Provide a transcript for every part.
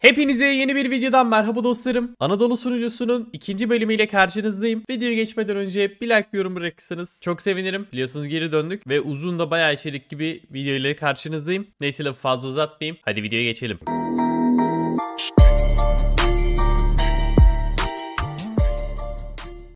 Hepinize yeni bir videodan merhaba dostlarım. Anadolu sunucusunun ikinci bölümüyle karşınızdayım. Videoya geçmeden önce bir like bir yorum bırakırsanız çok sevinirim. Biliyorsunuz geri döndük ve uzun da bayağı içerik gibi video karşınızdayım. Neyse lafı fazla uzatmayayım. Hadi videoya geçelim.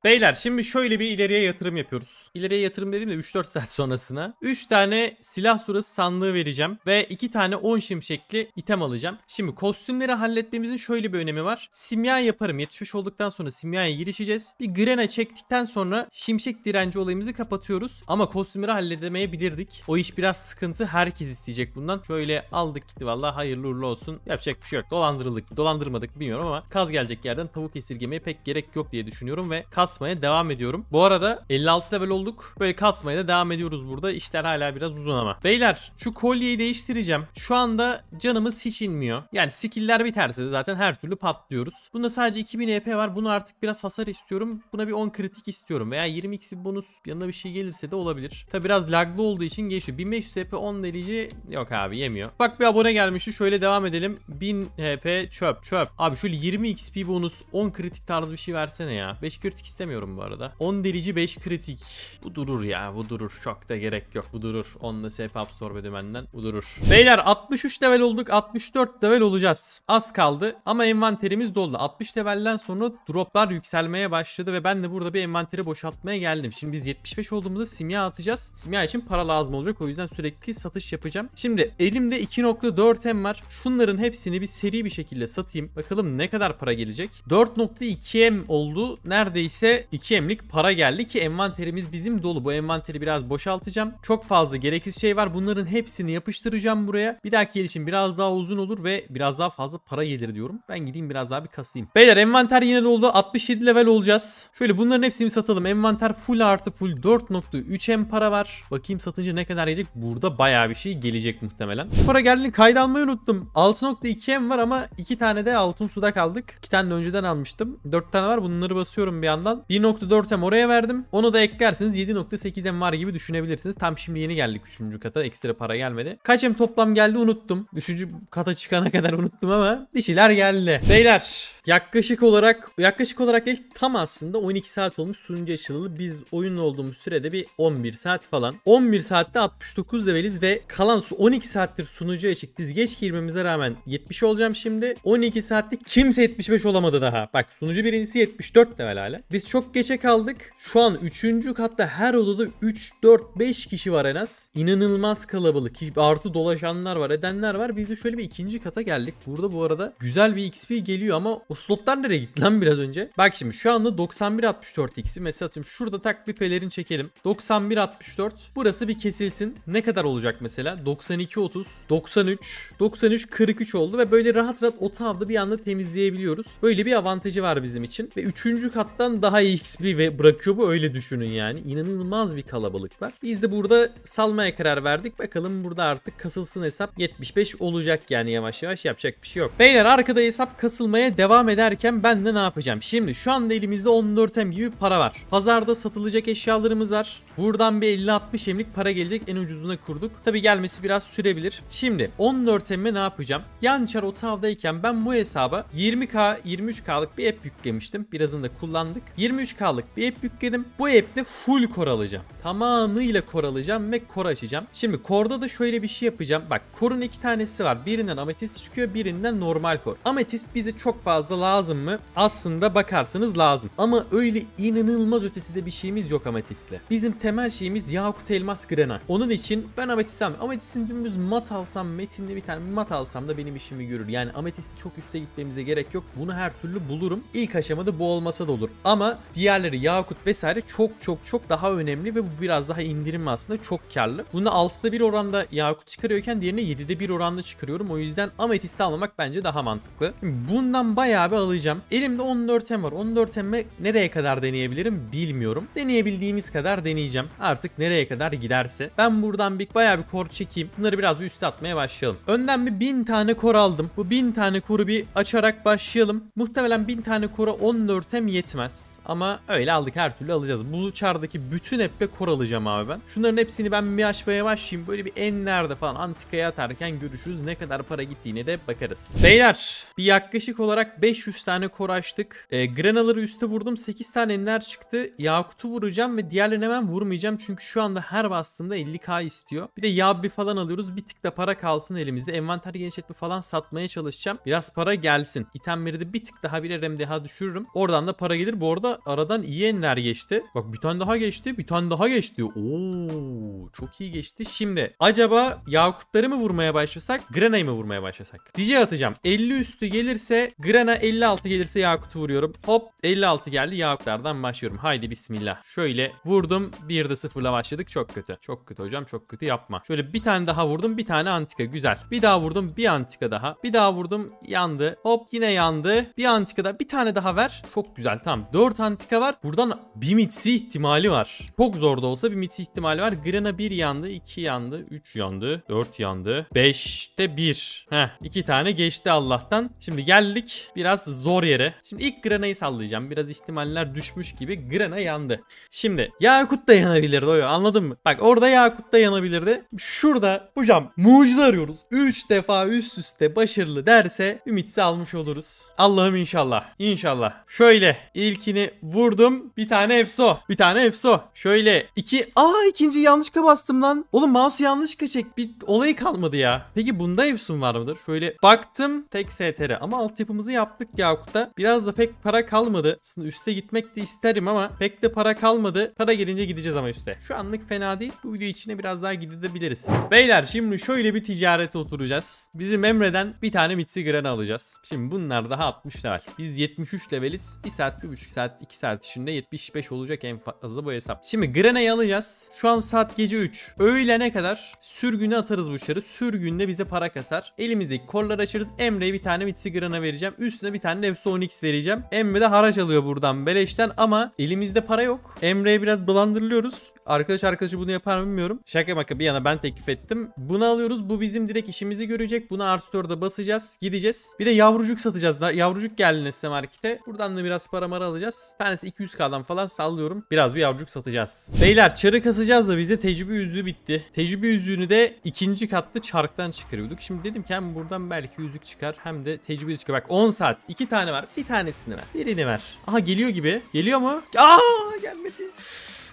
Beyler şimdi şöyle bir ileriye yatırım yapıyoruz. İleriye yatırım dedim de 3-4 saat sonrasına. 3 tane silah surası sandığı vereceğim. Ve 2 tane 10 şimşekli item alacağım. Şimdi kostümleri hallettiğimizin şöyle bir önemi var. Simya yaparım. Yetişmiş olduktan sonra simyaya girişeceğiz. Bir grena çektikten sonra şimşek direnci olayımızı kapatıyoruz. Ama kostümleri halledemeyebilirdik. O iş biraz sıkıntı. Herkes isteyecek bundan. Şöyle aldık gitti valla hayırlı uğurlu olsun. Yapacak bir şey yok. Dolandırıldık. Dolandırmadık bilmiyorum ama kaz gelecek yerden tavuk esirgemeye pek gerek yok diye düşünüyorum ve kaz kasmaya devam ediyorum. Bu arada 56 level olduk. Böyle kasmaya da devam ediyoruz burada. İşler hala biraz uzun ama. Beyler şu kolyeyi değiştireceğim. Şu anda canımız hiç inmiyor. Yani skill'ler biterse zaten her türlü patlıyoruz. Bunda sadece 2000 EP var. Bunu artık biraz hasar istiyorum. Buna bir 10 kritik istiyorum. Veya 20x bir bonus yanına bir şey gelirse de olabilir. Tabi biraz laglı olduğu için geçiyor. 1500 HP 10 delici yok abi yemiyor. Bak bir abone gelmişti. Şöyle devam edelim. 1000 HP e çöp çöp. Abi şöyle 20 XP bonus 10 kritik tarzı bir şey versene ya. 5 kritik iste istemiyorum bu arada. 10 delici 5 kritik. Bu durur ya bu durur. Çok da gerek yok. Bu durur. 10'la SP absorbe dümenden. Bu durur. Beyler 63 level olduk. 64 level olacağız. Az kaldı ama envanterimiz doldu. 60 levelden sonra droplar yükselmeye başladı ve ben de burada bir envanteri boşaltmaya geldim. Şimdi biz 75 olduğumuzda simya atacağız. Simya için para lazım olacak. O yüzden sürekli satış yapacağım. Şimdi elimde 2.4M var. Şunların hepsini bir seri bir şekilde satayım. Bakalım ne kadar para gelecek. 4.2M oldu. Neredeyse 2 emlik para geldi ki envanterimiz bizim dolu. Bu envanteri biraz boşaltacağım. Çok fazla gereksiz şey var. Bunların hepsini yapıştıracağım buraya. Bir dahaki gelişim biraz daha uzun olur ve biraz daha fazla para gelir diyorum. Ben gideyim biraz daha bir kasayım. Beyler envanter yine doldu. 67 level olacağız. Şöyle bunların hepsini satalım. Envanter full artı full 4.3M para var. Bakayım satınca ne kadar gelecek Burada baya bir şey gelecek muhtemelen. Para geldiğini kaydalmayı unuttum. 6.2M var ama 2 tane de altın suda kaldık. 2 tane de önceden almıştım. 4 tane var. Bunları basıyorum bir yandan al. 1.4 M oraya verdim. Onu da eklersiniz 7.8 M var gibi düşünebilirsiniz. Tam şimdi yeni geldik 3. kata. Ekstra para gelmedi. Kaç M toplam geldi unuttum. 3. kata çıkana kadar unuttum ama bir şeyler geldi. Beyler yaklaşık olarak yaklaşık olarak değil tam aslında 12 saat olmuş sunucu açılalı. Biz oyunla olduğumuz sürede bir 11 saat falan. 11 saatte 69 leveliz ve kalan 12 saattir sunucu açık. Biz geç girmemize rağmen 70 olacağım şimdi. 12 saatte kimse 75 olamadı daha. Bak sunucu birincisi 74 level hala. Biz biz çok geçe kaldık. Şu an 3. katta her odada 3, 4, 5 kişi var en az. İnanılmaz kalabalık. Artı dolaşanlar var, edenler var. Biz de şöyle bir ikinci kata geldik. Burada bu arada güzel bir XP geliyor ama o slotlar nereye gitti lan biraz önce? Bak şimdi şu anda 91.64 XP. Mesela atıyorum şurada tak bir pelerin çekelim. 91.64. Burası bir kesilsin. Ne kadar olacak mesela? 92.30, 93, 93, 43 oldu ve böyle rahat rahat o tavda bir anda temizleyebiliyoruz. Böyle bir avantajı var bizim için. Ve 3. kattan daha daha iyi XP ve bırakıyor bu öyle düşünün yani. İnanılmaz bir kalabalık var. Biz de burada salmaya karar verdik. Bakalım burada artık kasılsın hesap 75 olacak yani yavaş yavaş yapacak bir şey yok. Beyler arkada hesap kasılmaya devam ederken ben de ne yapacağım? Şimdi şu anda elimizde 14M gibi para var. Pazarda satılacak eşyalarımız var. Buradan bir 50-60 emlik para gelecek. En ucuzuna kurduk. Tabi gelmesi biraz sürebilir. Şimdi 14M'e ne yapacağım? Yançar o tavdayken ben bu hesaba 20K 23K'lık bir app yüklemiştim. Birazını da kullandık. 23K'lık bir app yükledim. Bu app'te full core alacağım. Tamamıyla core alacağım ve kor açacağım. Şimdi korda da şöyle bir şey yapacağım. Bak korun iki tanesi var. Birinden ametist çıkıyor birinden normal kor Ametist bize çok fazla lazım mı? Aslında bakarsanız lazım. Ama öyle inanılmaz ötesi de bir şeyimiz yok ametistle. Bizim temel şeyimiz yakut elmas granat. Onun için ben ametist almam. Ametistin dümdüz mat alsam metinli bir tane mat alsam da benim işimi görür. Yani ametisti çok üste gitmemize gerek yok. Bunu her türlü bulurum. İlk aşamada bu olmasa da olur. Ama diğerleri Yakut vesaire çok çok çok daha önemli ve bu biraz daha indirim aslında çok karlı. Bunda 6'da bir oranda Yakut çıkarıyorken diğerini 7'de bir oranda çıkarıyorum. O yüzden Ametist'i almamak bence daha mantıklı. Bundan bayağı bir alacağım. Elimde 14M var. 14M'e nereye kadar deneyebilirim bilmiyorum. Deneyebildiğimiz kadar deneyeceğim. Artık nereye kadar giderse. Ben buradan bir bayağı bir kor çekeyim. Bunları biraz bir üste atmaya başlayalım. Önden bir 1000 tane kor aldım. Bu 1000 tane koru bir açarak başlayalım. Muhtemelen 1000 tane kora 14M yetmez. Ama öyle aldık her türlü alacağız. Bu çardaki bütün eppe kor alacağım abi ben. Şunların hepsini ben bir açmaya başlayayım. Böyle bir en nerede falan antikaya atarken görüşürüz. Ne kadar para gittiğine de bakarız. Beyler bir yaklaşık olarak 500 tane kor açtık. E, granaları üste vurdum. 8 tane enler çıktı. Yakut'u vuracağım ve diğerlerini hemen vurmayacağım. Çünkü şu anda her bastığında 50k istiyor. Bir de yabbi falan alıyoruz. Bir tık da para kalsın elimizde. Envanter genişletme falan satmaya çalışacağım. Biraz para gelsin. İtemleri de bir tık daha bir RMDH düşürürüm. Oradan da para gelir. Bu arada aradan iyi enler geçti. Bak bir tane daha geçti. Bir tane daha geçti. Oo çok iyi geçti. Şimdi acaba Yakutları mı vurmaya başlasak? Grana'yı mı vurmaya başlasak? DJ atacağım. 50 üstü gelirse Grana 56 gelirse Yakut'u vuruyorum. Hop 56 geldi. Yakutlardan başlıyorum. Haydi bismillah. Şöyle vurdum. 1'de 0'la başladık. Çok kötü. Çok kötü hocam. Çok kötü yapma. Şöyle bir tane daha vurdum. Bir tane antika. Güzel. Bir daha vurdum. Bir antika daha. Bir daha vurdum. Yandı. Hop yine yandı. Bir antika da, Bir tane daha ver. Çok güzel. Tamam. 4 Antika var. Buradan bir mitsi ihtimali var. Çok zor da olsa bir mitsi ihtimali var. Grena 1 yandı, 2 yandı, 3 yandı, 4 yandı. 5'te 1. Heh. 2 tane geçti Allah'tan. Şimdi geldik biraz zor yere. Şimdi ilk Grena'yı sallayacağım. Biraz ihtimaller düşmüş gibi. Grena yandı. Şimdi Yakut da yanabilirdi o anladın mı? Bak orada Yakut da yanabilirdi. Şurada hocam mucize arıyoruz. 3 defa üst üste başarılı derse ümitsiz almış oluruz. Allah'ım inşallah. İnşallah. Şöyle ilkini vurdum. Bir tane EFSO. Bir tane EFSO. Şöyle iki. Aa ikinci yanlışlıkla bastım lan. Oğlum mouse yanlışlıkla çek. Bir olayı kalmadı ya. Peki bunda EFSO'm var mıdır? Şöyle baktım. Tek STR. Ama altyapımızı yaptık Yakut'a Biraz da pek para kalmadı. Aslında üste gitmek de isterim ama pek de para kalmadı. Para gelince gideceğiz ama üste. Şu anlık fena değil. Bu video içine biraz daha gidebiliriz. Beyler şimdi şöyle bir ticarete oturacağız. Bizim Emre'den bir tane Mitsi Mitsigaren'i alacağız. Şimdi bunlar daha 60 level. Biz 73 leveliz. 1 saat 1,5 saat 2 saat içinde 75 olacak en fazla bu hesap. Şimdi Grena'yı alacağız. Şu an saat gece 3. Öğlene kadar sürgüne atarız bu şarı. Sürgünde bize para kasar. Elimizdeki korları açarız. Emre'ye bir tane Mitsi Grena vereceğim. Üstüne bir tane f x vereceğim. Emre de haraç alıyor buradan beleşten ama elimizde para yok. Emre'ye biraz bulandırılıyoruz. Arkadaş arkadaşı bunu yapar mı bilmiyorum. Şaka maka bir yana ben teklif ettim. Bunu alıyoruz. Bu bizim direkt işimizi görecek. Bunu Art Store'da basacağız. Gideceğiz. Bir de yavrucuk satacağız. Yavrucuk geldi Nesne Market'e. Buradan da biraz para mara alacağız. Tanesi 200k'dan falan sallıyorum. Biraz bir yavrucuk satacağız. Beyler çarı kasacağız da bize tecrübe yüzüğü bitti. Tecrübe yüzüğünü de ikinci katlı çarktan çıkarıyorduk. Şimdi dedim ki hem buradan belki yüzük çıkar hem de tecrübe yüzüğü. Bak 10 saat. 2 tane var. Bir tanesini ver. Birini ver. Aha geliyor gibi. Geliyor mu? Aa gelmedi.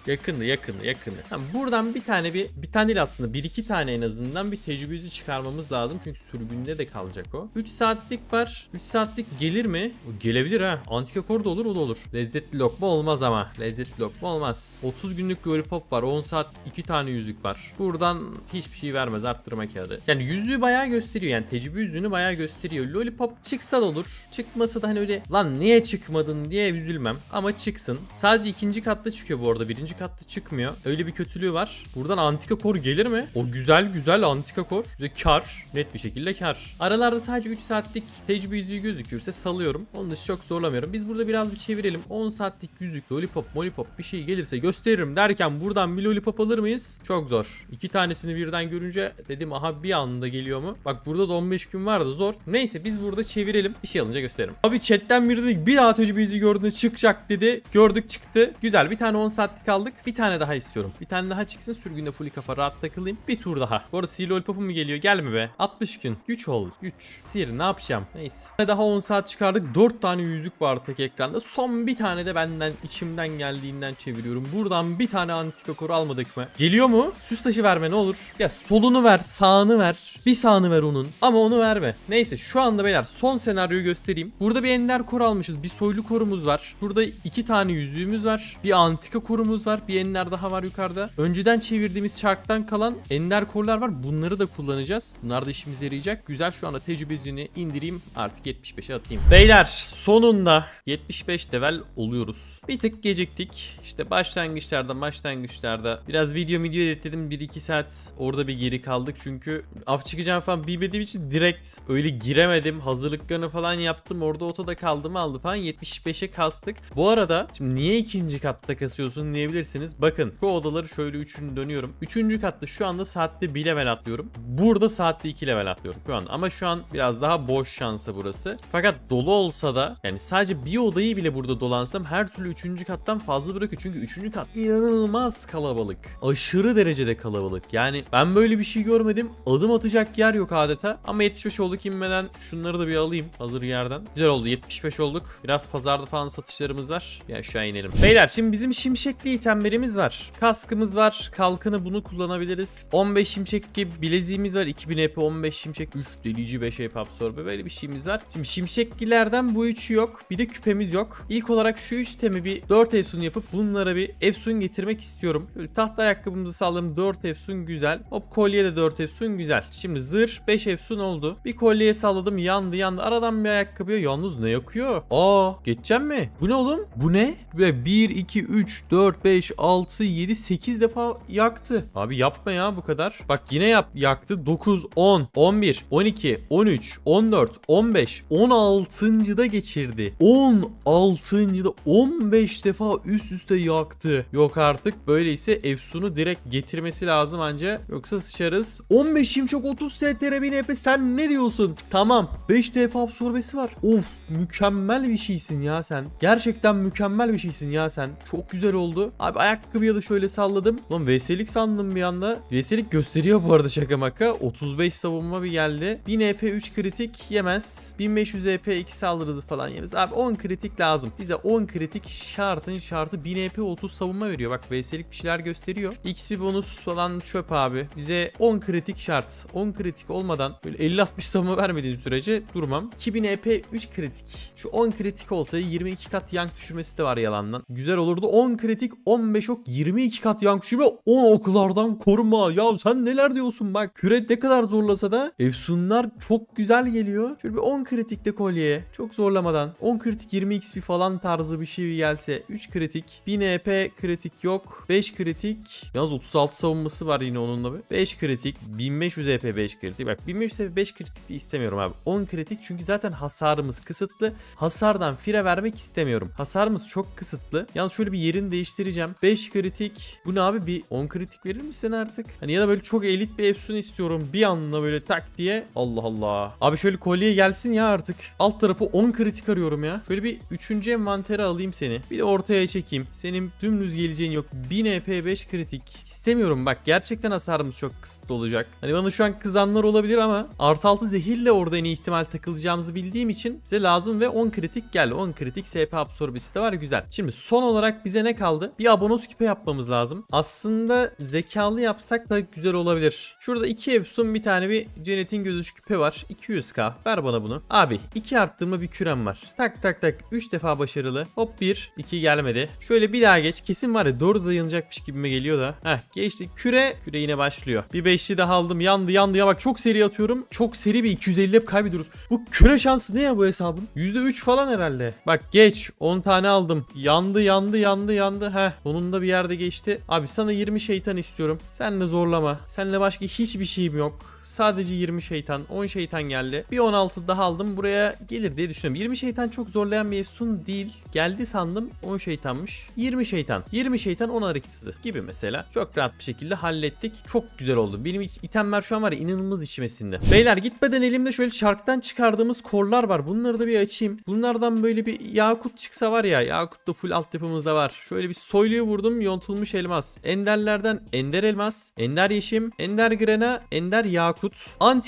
Yakındı yakındı yakındı. Tamam, buradan bir tane bir bir tane değil aslında bir iki tane en azından bir tecrübe çıkarmamız lazım. Çünkü sürgünde de kalacak o. 3 saatlik var. 3 saatlik gelir mi? O gelebilir ha. Antika kor da olur o da olur. Lezzetli lokma olmaz ama. Lezzetli lokma olmaz. 30 günlük lollipop var. 10 saat 2 tane yüzük var. Buradan hiçbir şey vermez arttırma kağıdı. Yani yüzüğü bayağı gösteriyor. Yani tecrübe yüzüğünü bayağı gösteriyor. Lollipop çıksa da olur. Çıkmasa da hani öyle lan niye çıkmadın diye üzülmem. Ama çıksın. Sadece ikinci katta çıkıyor bu arada. Birinci birinci katta çıkmıyor. Öyle bir kötülüğü var. Buradan antika kor gelir mi? O güzel güzel antika kor. Kar. Net bir şekilde kar. Aralarda sadece 3 saatlik tecrübe yüzüğü gözükürse salıyorum. Onun dışı çok zorlamıyorum. Biz burada biraz bir çevirelim. 10 saatlik yüzük, lollipop, molipop bir şey gelirse gösteririm derken buradan bir lollipop alır mıyız? Çok zor. İki tanesini birden görünce dedim aha bir anda geliyor mu? Bak burada da 15 gün vardı zor. Neyse biz burada çevirelim. Bir şey alınca gösteririm. Abi chatten biri dedi bir daha tecrübe yüzüğü gördüğünde çıkacak dedi. Gördük çıktı. Güzel bir tane 10 saatlik aldım aldık. Bir tane daha istiyorum. Bir tane daha çıksın sürgünde full kafa rahat takılayım. Bir tur daha. Bu arada Sihirli Pop'u mu geliyor? Gelme be. 60 gün. Güç ol. Güç. Sihir ne yapacağım? Neyse. Daha 10 saat çıkardık. 4 tane yüzük var tek ekranda. Son bir tane de benden içimden geldiğinden çeviriyorum. Buradan bir tane antikokoru almadık mı? Geliyor mu? Süs taşı verme ne olur. Ya solunu ver, sağını ver. Bir sağını ver onun. Ama onu verme. Neyse şu anda beyler son senaryoyu göstereyim. Burada bir ender kor almışız. Bir soylu korumuz var. Burada iki tane yüzüğümüz var. Bir antika korumuz var var. Bir enler daha var yukarıda. Önceden çevirdiğimiz çarktan kalan ender korlar var. Bunları da kullanacağız. Bunlar da işimize yarayacak. Güzel şu anda tecrübesini indireyim. Artık 75'e atayım. Beyler sonunda 75 level oluyoruz. Bir tık geciktik. İşte başlangıçlarda başlangıçlarda biraz video video editledim. 1-2 saat orada bir geri kaldık. Çünkü af çıkacağım falan bilmediğim için direkt öyle giremedim. Hazırlıklarını falan yaptım. Orada otoda kaldım aldı falan. 75'e kastık. Bu arada şimdi niye ikinci katta kasıyorsun diyebilir atlayabilirsiniz. Bakın şu odaları şöyle üçünü dönüyorum. Üçüncü katta şu anda saatte bir level atlıyorum. Burada saatte iki level atlıyorum şu anda. Ama şu an biraz daha boş şansa burası. Fakat dolu olsa da yani sadece bir odayı bile burada dolansam her türlü üçüncü kattan fazla bırakıyor. Çünkü üçüncü kat inanılmaz kalabalık. Aşırı derecede kalabalık. Yani ben böyle bir şey görmedim. Adım atacak yer yok adeta. Ama 75 olduk inmeden şunları da bir alayım hazır yerden. Güzel oldu 75 olduk. Biraz pazarda falan satışlarımız var. Bir aşağı inelim. Beyler şimdi bizim şimşekli item çemberimiz var. Kaskımız var. kalkını bunu kullanabiliriz. 15 şimşek gibi bileziğimiz var. 2000 EP 15 şimşek 3 delici 5 EP absorbe böyle bir şeyimiz var. Şimdi şimşeklilerden bu üçü yok. Bir de küpemiz yok. İlk olarak şu üç temi bir 4 efsun yapıp bunlara bir efsun getirmek istiyorum. Böyle tahta ayakkabımızı saldım 4 efsun güzel. Hop kolye de 4 efsun güzel. Şimdi zırh 5 efsun oldu. Bir kolyeye salladım yandı yandı. Aradan bir ayakkabıya yalnız ne yakıyor? Aa geçeceğim mi? Bu ne oğlum? Bu ne? Ve 1 2 3 4 5 5, 6, 7, 8 defa yaktı. Abi yapma ya bu kadar. Bak yine yap yaktı. 9, 10, 11, 12, 13, 14, 15, 16. da geçirdi. 16. da 15 defa üst üste yaktı. Yok artık. Böyleyse Efsun'u direkt getirmesi lazım anca. Yoksa sıçarız. 15 şimşek 30 STR 1000 EP sen ne diyorsun? Tamam. 5 TP absorbesi var. Of mükemmel bir şeysin ya sen. Gerçekten mükemmel bir şeysin ya sen. Çok güzel oldu. Abi Abi ayakkabı ya da şöyle salladım. Lan VS'lik sandım bir anda. VS'lik gösteriyor bu arada şaka maka. 35 savunma bir geldi. 1000 EP 3 kritik yemez. 1500 EP 2 saldırısı falan yemez. Abi 10 kritik lazım. Bize 10 kritik şartın şartı 1000 EP 30 savunma veriyor. Bak VS'lik bir şeyler gösteriyor. XP bonus falan çöp abi. Bize 10 kritik şart. 10 kritik olmadan böyle 50-60 savunma vermediğiniz sürece durmam. 2000 EP 3 kritik. Şu 10 kritik olsaydı 22 kat yank düşürmesi de var yalandan. Güzel olurdu. 10 kritik 10 15 ok 22 kat yankuşu ve 10 oklardan koruma. Ya sen neler diyorsun bak. Küre ne kadar zorlasa da efsunlar çok güzel geliyor. Şöyle bir 10 kritikte kolye, Çok zorlamadan. 10 kritik 20 xp falan tarzı bir şey gelse. 3 kritik. 1000 ep kritik yok. 5 kritik. Yalnız 36 savunması var yine onunla bir. 5 kritik. 1500 ep 5 kritik. Bak 1500 ep 5 kritik de istemiyorum abi. 10 kritik çünkü zaten hasarımız kısıtlı. Hasardan fire vermek istemiyorum. Hasarımız çok kısıtlı. Yalnız şöyle bir yerini değiştireceğim vereceğim. 5 kritik. Bu ne abi? Bir 10 kritik verir misin artık? Hani ya da böyle çok elit bir efsun istiyorum. Bir anla böyle tak diye. Allah Allah. Abi şöyle kolye gelsin ya artık. Alt tarafı 10 kritik arıyorum ya. Böyle bir 3. envantere alayım seni. Bir de ortaya çekeyim. Senin dümdüz geleceğin yok. 1000 EP5 kritik. İstemiyorum bak. Gerçekten hasarımız çok kısıtlı olacak. Hani bana şu an kızanlar olabilir ama artı 6 zehirle orada en iyi ihtimal takılacağımızı bildiğim için bize lazım ve 10 kritik gel. 10 kritik SP absorbesi de var. Güzel. Şimdi son olarak bize ne kaldı? Bir abonos küpe yapmamız lazım. Aslında zekalı yapsak da güzel olabilir. Şurada 2 Epson bir tane bir Cennetin Gözüş küpe var. 200k. Ver bana bunu. Abi 2 arttığıma bir kürem var. Tak tak tak 3 defa başarılı. Hop 1. 2 gelmedi. Şöyle bir daha geç. Kesin var ya 4'e dayanacakmış gibime geliyor da. Heh geçti. Küre. Küre yine başlıyor. Bir 5'li daha aldım. Yandı yandı ya bak çok seri atıyorum. Çok seri bir 250 hep kaybediyoruz. Bu küre şansı ne ya bu hesabın? %3 falan herhalde. Bak geç. 10 tane aldım. Yandı yandı yandı yandı. Heh onun da bir yerde geçti. Abi sana 20 şeytan istiyorum. Sen Senle zorlama. Senle başka hiçbir şeyim yok. Sadece 20 şeytan, 10 şeytan geldi. Bir 16 daha aldım. Buraya gelir diye düşünüyorum. 20 şeytan çok zorlayan bir efsun değil. Geldi sandım 10 şeytanmış. 20 şeytan. 20 şeytan 10 hareket hızı gibi mesela. Çok rahat bir şekilde hallettik. Çok güzel oldu. Benim itemler şu an var ya inanılmaz işimesinde. Beyler gitmeden elimde şöyle şarktan çıkardığımız korlar var. Bunları da bir açayım. Bunlardan böyle bir yakut çıksa var ya. Yakut da full altyapımızda var. Şöyle bir soyluyu vurdum. Yontulmuş elmas. Enderlerden ender elmas. Ender yeşim. Ender grena. Ender yakut Yakut.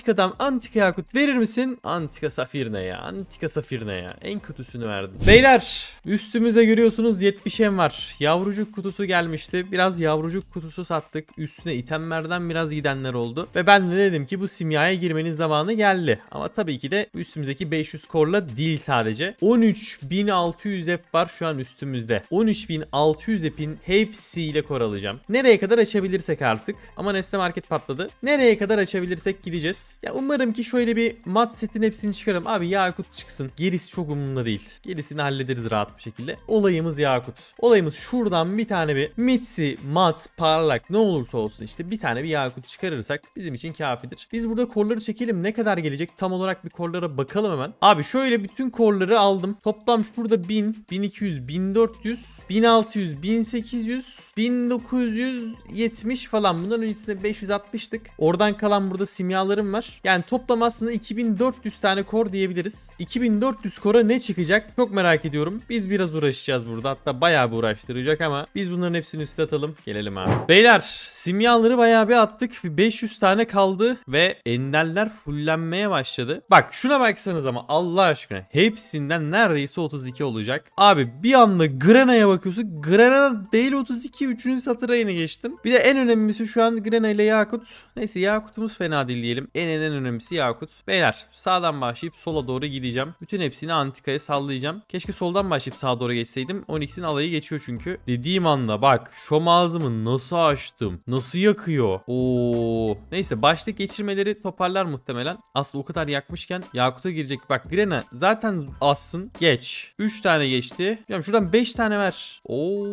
adam, antika Yakut verir misin? Antika safir ne ya? Antika safir ne ya? En kötüsünü verdin. Beyler üstümüzde görüyorsunuz 70 em var. Yavrucuk kutusu gelmişti. Biraz yavrucuk kutusu sattık. Üstüne itemlerden biraz gidenler oldu. Ve ben de dedim ki bu simyaya girmenin zamanı geldi. Ama tabii ki de üstümüzdeki 500 korla değil sadece. 13.600 ep var şu an üstümüzde. 13.600 epin hepsiyle kor alacağım. Nereye kadar açabilirsek artık. Ama Nesne Market patladı. Nereye kadar açabilirsek bulabilirsek gideceğiz. Ya umarım ki şöyle bir mat setin hepsini çıkarım. Abi Yakut çıksın. Gerisi çok umurumda değil. Gerisini hallederiz rahat bir şekilde. Olayımız Yakut. Olayımız şuradan bir tane bir Mitsi, Mat, Parlak ne olursa olsun işte bir tane bir Yakut çıkarırsak bizim için kafidir. Biz burada korları çekelim. Ne kadar gelecek? Tam olarak bir korlara bakalım hemen. Abi şöyle bütün korları aldım. Toplam şurada 1000, 1200, 1400, 1600, 1800, 1970 falan. Bundan öncesinde 560'tık. Oradan kalan burada simyalarım var. Yani toplam aslında 2400 tane kor diyebiliriz. 2400 kora ne çıkacak çok merak ediyorum. Biz biraz uğraşacağız burada. Hatta bayağı bir uğraştıracak ama biz bunların hepsini üstüne atalım. Gelelim abi. Beyler simyaları bayağı bir attık. 500 tane kaldı ve enderler fullenmeye başladı. Bak şuna baksanız ama Allah aşkına hepsinden neredeyse 32 olacak. Abi bir anda Grena'ya bakıyorsun. Grena değil 32 3. satıra yeni geçtim. Bir de en önemlisi şu an Grena ile Yakut. Neyse Yakut'umuz fena adil diyelim. En en en önemlisi Yakut. Beyler sağdan başlayıp sola doğru gideceğim. Bütün hepsini Antika'ya sallayacağım. Keşke soldan başlayıp sağa doğru geçseydim. Onyx'in alayı geçiyor çünkü. Dediğim anda bak şom ağzımı nasıl açtım. Nasıl yakıyor. Oo. Neyse başlık geçirmeleri toparlar muhtemelen. Aslı o kadar yakmışken Yakut'a girecek. Bak Grena zaten assın. Geç. 3 tane geçti. Yani şuradan 5 tane ver. Oo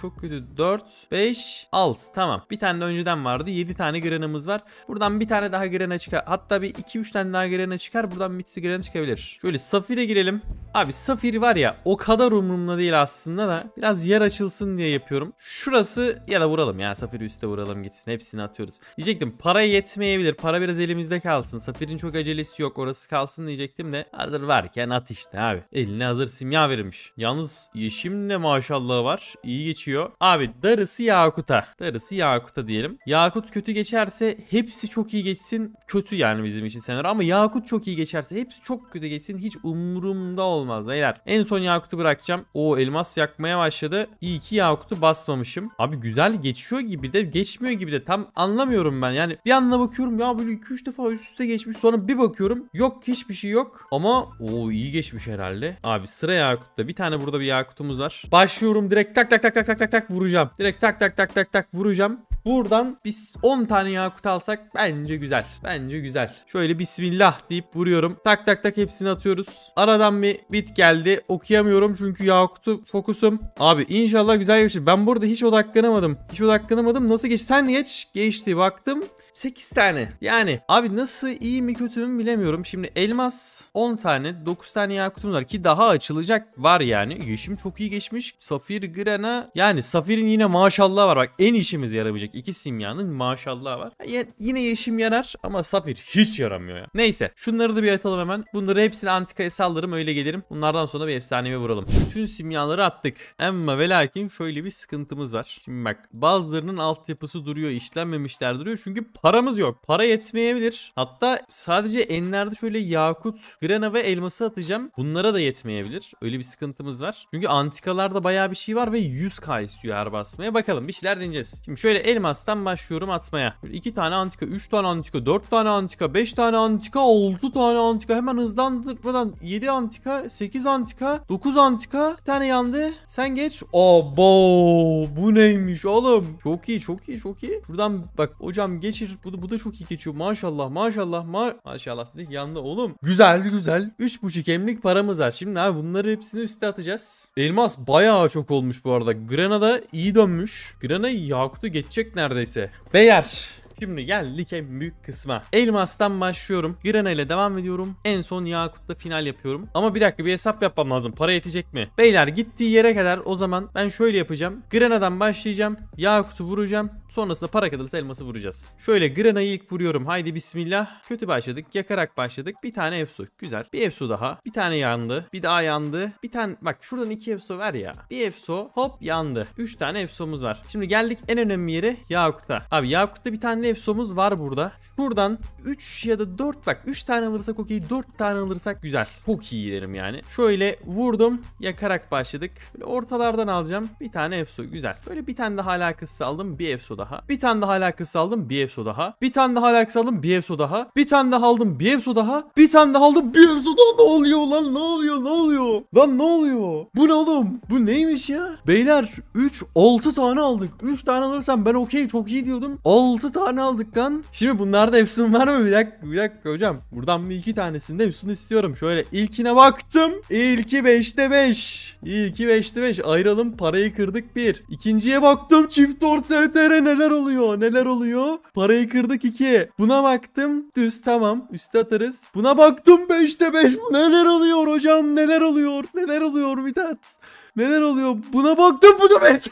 çok kötü. 4, 5, alt. Tamam. Bir tane de önceden vardı. 7 tane Grena'mız var. Buradan bir tane tane daha girene çıkar. Hatta bir 2-3 tane daha girene çıkar. Buradan mitsi girene çıkabilir. Şöyle Safir'e girelim. Abi safir var ya o kadar umurumda değil aslında da biraz yer açılsın diye yapıyorum. Şurası ya da vuralım ya safiri üste vuralım gitsin hepsini atıyoruz. Diyecektim para yetmeyebilir para biraz elimizde kalsın. Safirin çok acelesi yok orası kalsın diyecektim de hazır varken at işte abi. Eline hazır simya verilmiş. Yalnız yeşim de maşallah var iyi geçiyor. Abi darısı Yakut'a darısı Yakut'a diyelim. Yakut kötü geçerse hepsi çok iyi geçsin kötü yani bizim için senaryo ama Yakut çok iyi geçerse hepsi çok kötü geçsin hiç umurumda olmaz olmaz beyler. En son Yakut'u bırakacağım. O elmas yakmaya başladı. İyi ki Yakut'u basmamışım. Abi güzel geçiyor gibi de geçmiyor gibi de tam anlamıyorum ben. Yani bir anla bakıyorum ya böyle 2-3 defa üst üste geçmiş. Sonra bir bakıyorum yok hiçbir şey yok. Ama o iyi geçmiş herhalde. Abi sıra Yakut'ta. Bir tane burada bir Yakut'umuz var. Başlıyorum direkt tak tak tak tak tak tak tak vuracağım. Direkt tak tak tak tak tak vuracağım. Buradan biz 10 tane yakut alsak bence güzel. Bence güzel. Şöyle bismillah deyip vuruyorum. Tak tak tak hepsini atıyoruz. Aradan bir bit geldi. Okuyamıyorum çünkü yakutu fokusum. Abi inşallah güzel geçir. Ben burada hiç odaklanamadım. Hiç odaklanamadım. Nasıl geçti? Sen geç. Geçti. Baktım. 8 tane. Yani abi nasıl iyi mi kötü mü bilemiyorum. Şimdi elmas 10 tane 9 tane yakutum var ki daha açılacak var yani. Yeşim çok iyi geçmiş. Safir Grena yani Safir'in yine maşallah var. Bak en işimiz yaramayacak kişilik iki simyanın maşallahı var. Yani yine yeşim yarar ama safir hiç yaramıyor ya. Neyse şunları da bir atalım hemen. Bunları hepsini antikaya sallarım öyle gelirim. Bunlardan sonra bir efsanevi vuralım. Tüm simyaları attık. Ama ve lakin şöyle bir sıkıntımız var. Şimdi bak bazılarının altyapısı duruyor işlenmemişler duruyor. Çünkü paramız yok. Para yetmeyebilir. Hatta sadece enlerde şöyle yakut, grana ve elması atacağım. Bunlara da yetmeyebilir. Öyle bir sıkıntımız var. Çünkü antikalarda baya bir şey var ve 100k istiyor her basmaya. Bakalım bir şeyler deneyeceğiz. Şimdi şöyle elma elmastan başlıyorum atmaya. 2 tane antika, 3 tane antika, 4 tane antika, 5 tane antika, 6 tane antika. Hemen hızlandırmadan 7 antika, 8 antika, 9 antika. Bir tane yandı. Sen geç. Abo bu neymiş oğlum? Çok iyi, çok iyi, çok iyi. Buradan bak hocam geçir. Bu da, bu da çok iyi geçiyor. Maşallah, maşallah, ma maşallah dedik. Yandı oğlum. Güzel, güzel. 3,5 emlik paramız var. Şimdi abi bunları hepsini üste atacağız. Elmas bayağı çok olmuş bu arada. Granada iyi dönmüş. Grana'yı Yakut'u geçecek neredeyse. Beyler Şimdi geldik en büyük kısma. Elmas'tan başlıyorum. Grana ile devam ediyorum. En son Yakut'la final yapıyorum. Ama bir dakika bir hesap yapmam lazım. Para yetecek mi? Beyler gittiği yere kadar o zaman ben şöyle yapacağım. Grana'dan başlayacağım. Yakut'u vuracağım. Sonrasında para kalırsa elması vuracağız. Şöyle granayı ilk vuruyorum. Haydi bismillah. Kötü başladık. Yakarak başladık. Bir tane efsu. Güzel. Bir efsu daha. Bir tane yandı. Bir daha yandı. Bir tane bak şuradan iki efsu ver ya. Bir efsu hop yandı. Üç tane efsomuz var. Şimdi geldik en önemli yeri Yakut'a. Abi Yakut'ta bir tane efsomuz var burada. Buradan üç ya da dört bak Üç tane alırsak okey Dört tane alırsak güzel. Çok iyi derim yani. Şöyle vurdum. Yakarak başladık. Böyle ortalardan alacağım. Bir tane efsu. Güzel. Böyle bir tane daha alakası aldım. Bir efsu daha. Bir tane daha alakası aldım bir EFSO daha. Bir tane daha alakası aldım bir EFSO daha. Bir tane daha aldım bir EFSO daha. Bir tane daha aldım bir EFSO daha. Ne oluyor lan ne oluyor ne oluyor? Lan ne oluyor? Bu ne oğlum? Bu neymiş ya? Beyler 3 6 tane aldık. 3 tane alırsam ben okey çok iyi diyordum. 6 tane aldık lan. Şimdi bunlarda Efsun var mı? Bir dakika, bir dakika hocam. Buradan bir iki tanesinde Efsun istiyorum. Şöyle ilkine baktım. İlki 5'te 5. İlki 5'te 5. Ayıralım parayı kırdık bir. İkinciye baktım çift 4 STRN neler oluyor neler oluyor. Parayı kırdık iki. Buna baktım düz tamam üste atarız. Buna baktım 5'te 5 neler oluyor hocam neler oluyor neler oluyor Mithat. Neler oluyor buna baktım bu da beş.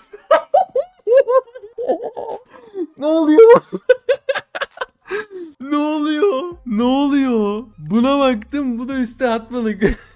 ne oluyor? ne oluyor? Ne oluyor? Buna baktım bu da üste atmalık.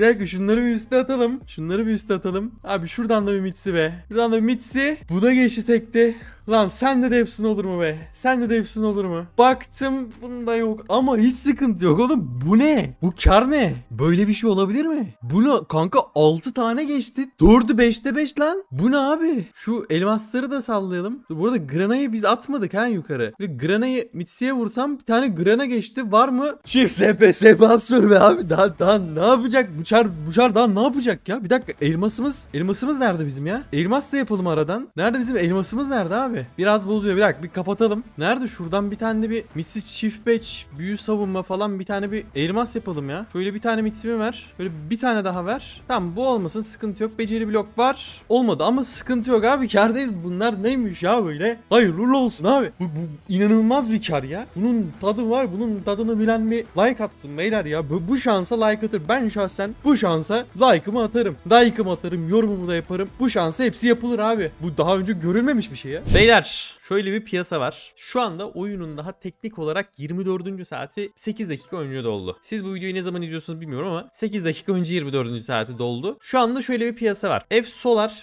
Bir dakika şunları bir üste atalım. Şunları bir üste atalım. Abi şuradan da bir mitsi be. Şuradan da bir mitsi. Bu da geçti tekti. Lan sen de hepsini olur mu be? sen de hepsini olur mu? Baktım bunda yok ama hiç sıkıntı yok oğlum. Bu ne? Bu kar ne? Böyle bir şey olabilir mi? Bunu Kanka 6 tane geçti. 4'ü 5'te 5 lan. Bu ne abi? Şu elmasları da sallayalım. Dur, bu granayı biz atmadık ha yukarı. Böyle granayı mitsiye vursam bir tane grana geçti. Var mı? Çift SP SP absür be abi. Daha, daha ne yapacak? Bu çar, bu çar daha ne yapacak ya? Bir dakika elmasımız elmasımız nerede bizim ya? Elmas da yapalım aradan. Nerede bizim elmasımız nerede abi? abi. Biraz bozuyor. Bir dakika bir kapatalım. Nerede şuradan bir tane de bir Mitsi çift beç büyü savunma falan bir tane bir elmas yapalım ya. Şöyle bir tane Mitsi'mi ver. Böyle bir tane daha ver. Tamam bu olmasın sıkıntı yok. Beceri blok var. Olmadı ama sıkıntı yok abi. Kardayız. Bunlar neymiş ya böyle? Hayırlı olsun abi. Bu, bu inanılmaz bir kar ya. Bunun tadı var. Bunun tadını bilen bir like atsın beyler ya. Bu, bu şansa like atır. Ben şahsen bu şansa like'ımı atarım. Like'ımı atarım. Yorumumu da yaparım. Bu şansa hepsi yapılır abi. Bu daha önce görülmemiş bir şey ya. Beyler şöyle bir piyasa var. Şu anda oyunun daha teknik olarak 24. saati 8 dakika önce doldu. Siz bu videoyu ne zaman izliyorsunuz bilmiyorum ama 8 dakika önce 24. saati doldu. Şu anda şöyle bir piyasa var. F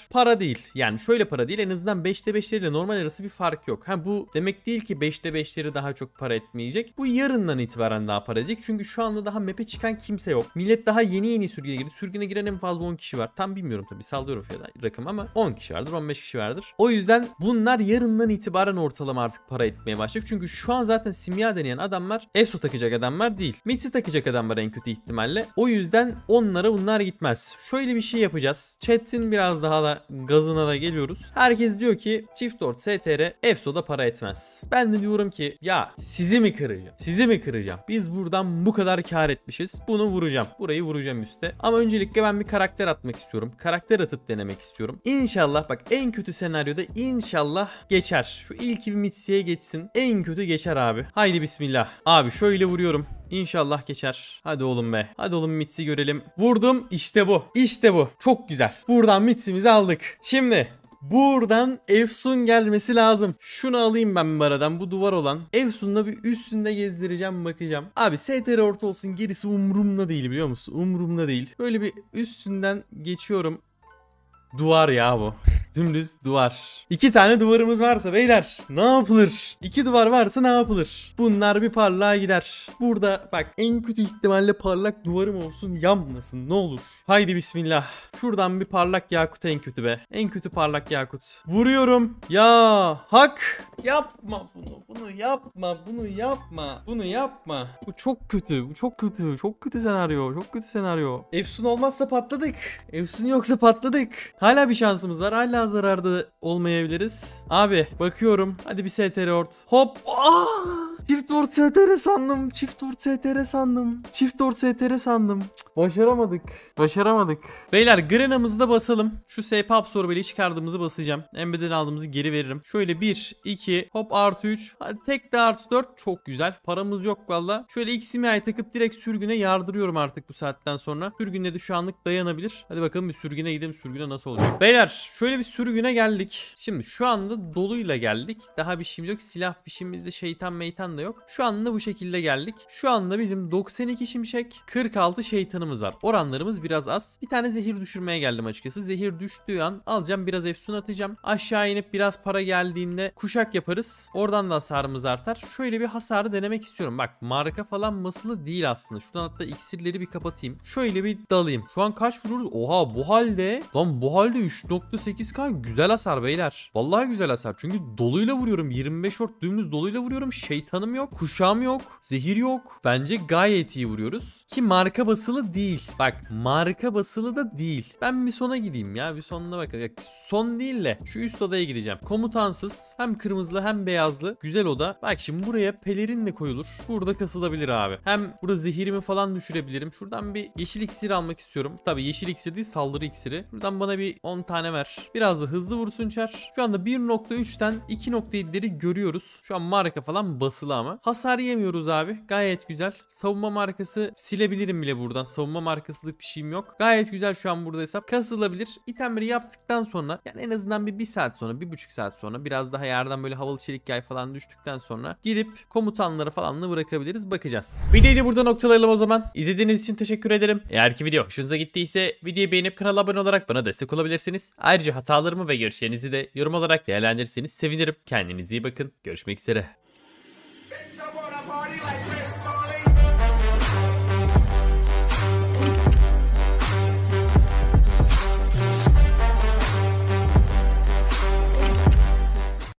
para değil. Yani şöyle para değil en azından 5'te 5'leriyle normal arası bir fark yok. Ha bu demek değil ki 5'te 5'leri daha çok para etmeyecek. Bu yarından itibaren daha para edecek. Çünkü şu anda daha map'e çıkan kimse yok. Millet daha yeni yeni sürgüne girdi. Sürgüne giren en fazla 10 kişi var. Tam bilmiyorum tabii sallıyorum rakam ama 10 kişi vardır 15 kişi vardır. O yüzden bunlar yarından itibaren ortalama artık para etmeye başlayacak. Çünkü şu an zaten simya deneyen adamlar ESO takacak adamlar değil. Mitsi takacak adamlar en kötü ihtimalle. O yüzden onlara bunlar gitmez. Şöyle bir şey yapacağız. Chat'in biraz daha da gazına da geliyoruz. Herkes diyor ki çift ort STR ESO'da para etmez. Ben de diyorum ki ya sizi mi kıracağım? Sizi mi kıracağım? Biz buradan bu kadar kar etmişiz. Bunu vuracağım. Burayı vuracağım üste. Ama öncelikle ben bir karakter atmak istiyorum. Karakter atıp denemek istiyorum. İnşallah bak en kötü senaryoda inşallah geçer. Şu ilk bir mitsiye geçsin. En kötü geçer abi. Haydi bismillah. Abi şöyle vuruyorum. İnşallah geçer. Hadi oğlum be. Hadi oğlum Mitsi görelim. Vurdum. İşte bu. İşte bu. Çok güzel. Buradan Mitsi'mizi aldık. Şimdi Buradan Efsun gelmesi lazım. Şunu alayım ben aradan bu duvar olan. Efsun'la bir üstünde gezdireceğim bakacağım. Abi STR orta olsun gerisi umurumda değil biliyor musun? Umurumda değil. Böyle bir üstünden geçiyorum. Duvar ya bu. Dümdüz duvar. İki tane duvarımız varsa beyler ne yapılır? İki duvar varsa ne yapılır? Bunlar bir parlağa gider. Burada bak en kötü ihtimalle parlak duvarım olsun yanmasın ne olur. Haydi bismillah. Şuradan bir parlak yakut en kötü be. En kötü parlak yakut. Vuruyorum. Ya hak. Yapma bunu. Bunu yapma. Bunu yapma. Bunu yapma. Bu çok kötü. Bu çok kötü. Çok kötü senaryo. Çok kötü senaryo. Efsun olmazsa patladık. Efsun yoksa patladık. Hala bir şansımız var. Hala daha zararda olmayabiliriz. Abi bakıyorum. Hadi bir STR ort. Hop. Aa! Çift ort STR sandım. Çift ort STR sandım. Çift ort STR sandım. başaramadık. Başaramadık. Beyler grenamızı da basalım. Şu SP absorbeyle çıkardığımızı basacağım. Embed'den aldığımızı geri veririm. Şöyle 1, 2, hop artı 3. Hadi tek de artı 4. Çok güzel. Paramız yok valla. Şöyle ilk simyayı takıp direkt sürgüne yardırıyorum artık bu saatten sonra. Sürgüne de şu anlık dayanabilir. Hadi bakalım bir sürgüne gidelim. Sürgüne nasıl olacak? Beyler şöyle bir sürgüne geldik. Şimdi şu anda doluyla geldik. Daha bir şeyimiz yok. Silah fişimizde şeytan meytan da yok. Şu anda bu şekilde geldik. Şu anda bizim 92 şimşek 46 şeytanımız var. Oranlarımız biraz az. Bir tane zehir düşürmeye geldim açıkçası. Zehir düştüğü an alacağım biraz efsun atacağım. Aşağı inip biraz para geldiğinde kuşak yaparız. Oradan da hasarımız artar. Şöyle bir hasarı denemek istiyorum. Bak marka falan masılı değil aslında. Şuradan hatta iksirleri bir kapatayım. Şöyle bir dalayım. Şu an kaç vurur? Oha bu halde. Lan bu halde 3.8k güzel hasar beyler. Vallahi güzel hasar. Çünkü doluyla vuruyorum. 25 short dümdüz doluyla vuruyorum. Şeytan kalkanım yok, kuşağım yok, zehir yok. Bence gayet iyi vuruyoruz. Ki marka basılı değil. Bak marka basılı da değil. Ben bir sona gideyim ya. Bir sonuna bakalım. Son değil de şu üst odaya gideceğim. Komutansız hem kırmızılı hem beyazlı. Güzel oda. Bak şimdi buraya pelerin de koyulur. Burada kasılabilir abi. Hem burada zehirimi falan düşürebilirim. Şuradan bir yeşil iksir almak istiyorum. Tabii yeşil iksir değil saldırı iksiri. Şuradan bana bir 10 tane ver. Biraz da hızlı vursun Çer. Şu anda 1.3'ten 2.7'leri görüyoruz. Şu an marka falan basılı sıkıntılı ama. Hasar yemiyoruz abi. Gayet güzel. Savunma markası silebilirim bile buradan. Savunma markasılık bir şeyim yok. Gayet güzel şu an burada hesap. Kasılabilir. İtemleri yaptıktan sonra yani en azından bir, bir saat sonra, bir buçuk saat sonra biraz daha yerden böyle havalı çelik yay falan düştükten sonra gidip komutanlara falan da bırakabiliriz. Bakacağız. Videoyu burada noktalayalım o zaman. İzlediğiniz için teşekkür ederim. Eğer ki video hoşunuza gittiyse videoyu beğenip kanala abone olarak bana destek olabilirsiniz. Ayrıca hatalarımı ve görüşlerinizi de yorum olarak değerlendirirseniz sevinirim. Kendinize iyi bakın. Görüşmek üzere. party like crazy.